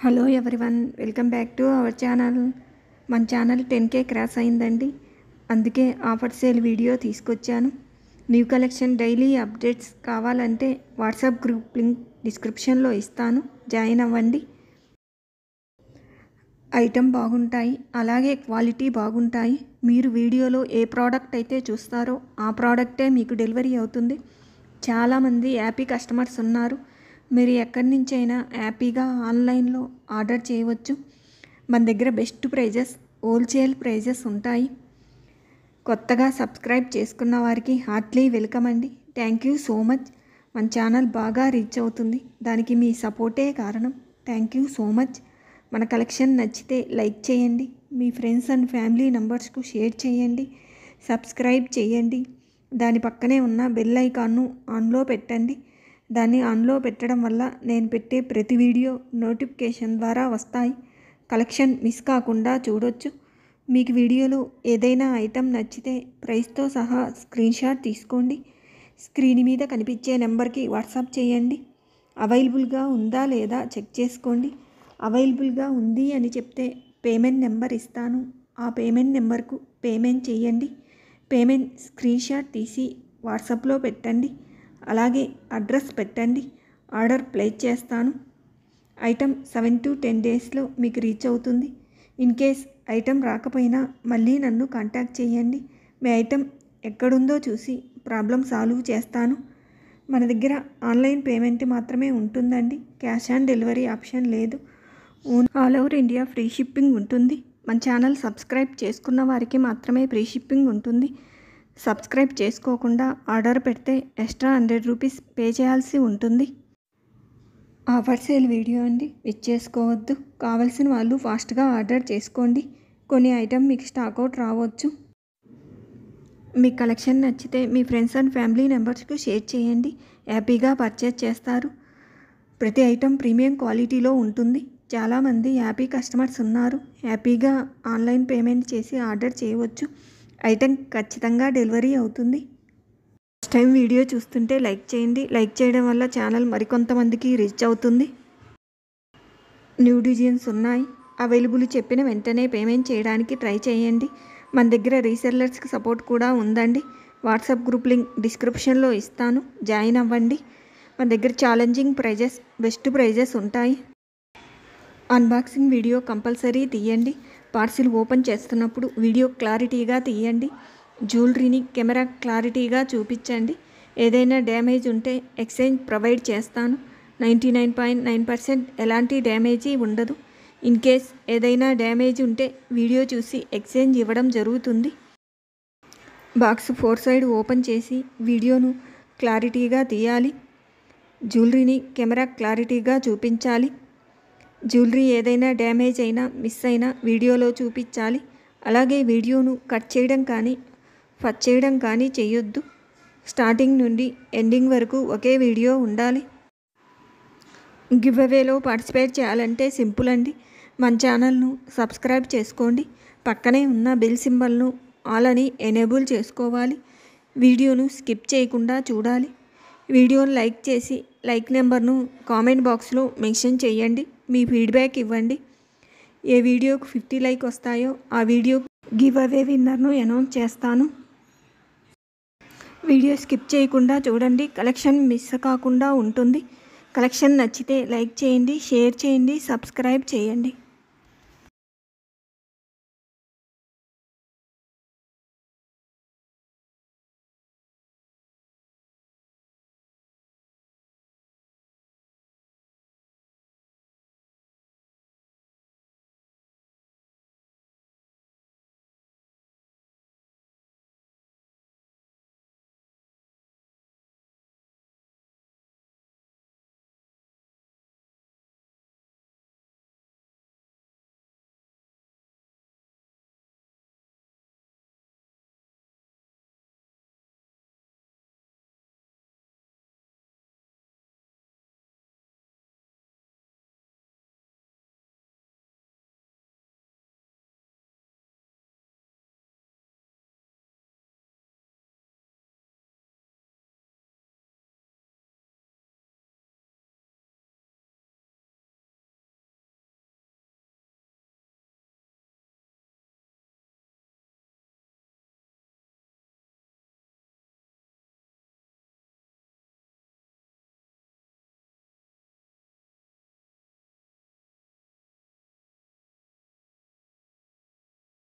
hello everyone welcome back to our channel మన channel ten K cross అయిందండి అందుకే offer sale video తీసుకొచ్చాను new collection daily updates కావాలంటే WhatsApp group link డిస్క్రిప్షన్లో ఇస్తాను జాయిన్ అవ్వండి ఐటెం బాగుంటాయి అలాగే క్వాలిటీ బాగుంటాయి మీరు వీడియోలో ఏ ప్రోడక్ట్ అయితే చూస్తారో ఆ ప్రోడక్టే మీకు డెలివరీ అవుతుంది చాలామంది హ్యాపీ కస్టమర్స్ ఉన్నారు మీరు ఎక్కడి నుంచైనా హ్యాపీగా ఆన్లైన్లో ఆర్డర్ చేయవచ్చు మన దగ్గర బెస్ట్ ప్రైజెస్ హోల్సేల్ ప్రైజెస్ ఉంటాయి కొత్తగా సబ్స్క్రైబ్ చేసుకున్న వారికి హార్ట్లీ వెల్కమ్ అండి థ్యాంక్ యూ సో మచ్ మన ఛానల్ బాగా రీచ్ అవుతుంది దానికి మీ సపోర్టే కారణం థ్యాంక్ యూ సో మచ్ మన కలెక్షన్ నచ్చితే లైక్ చేయండి మీ ఫ్రెండ్స్ అండ్ ఫ్యామిలీ నెంబర్స్కు షేర్ చేయండి సబ్స్క్రైబ్ చేయండి దాని పక్కనే ఉన్న బెల్ ఐకాన్ను ఆన్లో పెట్టండి దాన్ని ఆన్లో పెట్టడం వల్ల నేను పెట్టే ప్రతి వీడియో నోటిఫికేషన్ ద్వారా వస్తాయి కలెక్షన్ మిస్ కాకుండా చూడొచ్చు మీకు వీడియోలో ఏదైనా ఐటెం నచ్చితే ప్రైస్తో సహా స్క్రీన్షాట్ తీసుకోండి స్క్రీన్ మీద కనిపించే నెంబర్కి వాట్సాప్ చేయండి అవైలబుల్గా ఉందా లేదా చెక్ చేసుకోండి అవైలబుల్గా ఉంది అని చెప్తే పేమెంట్ నెంబర్ ఇస్తాను ఆ పేమెంట్ నెంబర్కు పేమెంట్ చేయండి పేమెంట్ స్క్రీన్షాట్ తీసి వాట్సాప్లో పెట్టండి అలాగే అడ్రస్ పెట్టండి ఆర్డర్ ప్లేస్ చేస్తాను ఐటమ్ సెవెన్ టు టెన్ డేస్లో మీకు రీచ్ అవుతుంది ఇన్ కేస్ ఐటెం రాకపోయినా మళ్ళీ నన్ను కాంటాక్ట్ చేయండి మీ ఐటమ్ ఎక్కడుందో చూసి ప్రాబ్లం సాల్వ్ చేస్తాను మన దగ్గర ఆన్లైన్ పేమెంట్ మాత్రమే ఉంటుందండి క్యాష్ ఆన్ డెలివరీ ఆప్షన్ లేదు own all over India free shipping ఉంటుంది మన ఛానల్ సబ్స్క్రైబ్ చేసుకున్న వారికి మాత్రమే ఫ్రీ షిప్పింగ్ ఉంటుంది సబ్స్క్రైబ్ చేసుకోకుండా ఆర్డర్ పెడితే ఎక్స్ట్రా హండ్రెడ్ రూపీస్ పే చేయాల్సి ఉంటుంది ఆఫర్ సేల్ వీడియో అండి విచ్ చేసుకోవద్దు కావలసిన వాళ్ళు ఫాస్ట్గా ఆర్డర్ చేసుకోండి కొన్ని ఐటెం మీకు స్టాక్అవుట్ రావచ్చు మీ కలెక్షన్ నచ్చితే మీ ఫ్రెండ్స్ అండ్ ఫ్యామిలీ నెంబర్స్కు షేర్ చేయండి హ్యాపీగా పర్చేజ్ చేస్తారు ప్రతి ఐటెం ప్రీమియం క్వాలిటీలో ఉంటుంది చాలామంది హ్యాపీ కస్టమర్స్ ఉన్నారు హ్యాపీగా ఆన్లైన్ పేమెంట్ చేసి ఆర్డర్ చేయవచ్చు ఐటెం ఖచ్చితంగా డెలివరీ అవుతుంది ఫస్ట్ టైం వీడియో చూస్తుంటే లైక్ చేయండి లైక్ చేయడం వల్ల ఛానల్ మరికొంతమందికి రీచ్ అవుతుంది న్యూ డిజైన్స్ ఉన్నాయి అవైలబుల్ చెప్పిన వెంటనే పేమెంట్ చేయడానికి ట్రై చేయండి మన దగ్గర రీసెల్లర్స్కి సపోర్ట్ కూడా ఉందండి వాట్సాప్ గ్రూప్ లింక్ డిస్క్రిప్షన్లో ఇస్తాను జాయిన్ అవ్వండి మన దగ్గర ఛాలెంజింగ్ ప్రైజెస్ బెస్ట్ ప్రైజెస్ ఉంటాయి అన్బాక్సింగ్ వీడియో కంపల్సరీ తీయండి పార్సిల్ ఓపెన్ చేస్తున్నప్పుడు వీడియో క్లారిటీగా తీయండి జ్యువెలరీని కెమెరా క్లారిటీగా చూపించండి ఏదైనా డ్యామేజ్ ఉంటే ఎక్స్చేంజ్ ప్రొవైడ్ చేస్తాను ninety nine point nine percent ఎలాంటి డ్యామేజీ ఉండదు ఇన్ కేస్ ఏదైనా డ్యామేజ్ ఉంటే వీడియో చూసి ఎక్స్చేంజ్ ఇవ్వడం జరుగుతుంది బాక్స్ ఫోర్ సైడ్ ఓపెన్ చేసి వీడియోను క్లారిటీగా తీయాలి జ్యువెలరీని కెమెరా క్లారిటీగా చూపించాలి జ్యువెలరీ ఏదైనా డ్యామేజ్ అయినా మిస్ అయినా వీడియోలో చూపించాలి అలాగే వీడియోను కట్ చేయడం కానీ ఫట్ చేయడం కానీ చేయొద్దు స్టార్టింగ్ నుండి ఎండింగ్ వరకు ఒకే వీడియో ఉండాలి గివ్ అవేలో పార్టిసిపేట్ చేయాలంటే సింపుల్ అండి మన ఛానల్ను సబ్స్క్రైబ్ చేసుకోండి పక్కనే ఉన్న బిల్ సింబల్ను ఆల్ అని ఎనేబుల్ చేసుకోవాలి వీడియోను స్కిప్ చేయకుండా చూడాలి వీడియోను లైక్ చేసి లైక్ నెంబర్ను కామెంట్ బాక్స్లో మెన్షన్ చేయండి మీ ఫీడ్బ్యాక్ ఇవ్వండి ఏ వీడియోకు ఫిఫ్టీ లైక్ వస్తాయో ఆ వీడియో గివ్ అవే విన్నర్ను అనౌన్స్ చేస్తాను వీడియో స్కిప్ చేయకుండా చూడండి కలెక్షన్ మిస్ కాకుండా ఉంటుంది కలెక్షన్ నచ్చితే లైక్ చేయండి షేర్ చేయండి సబ్స్క్రైబ్ చేయండి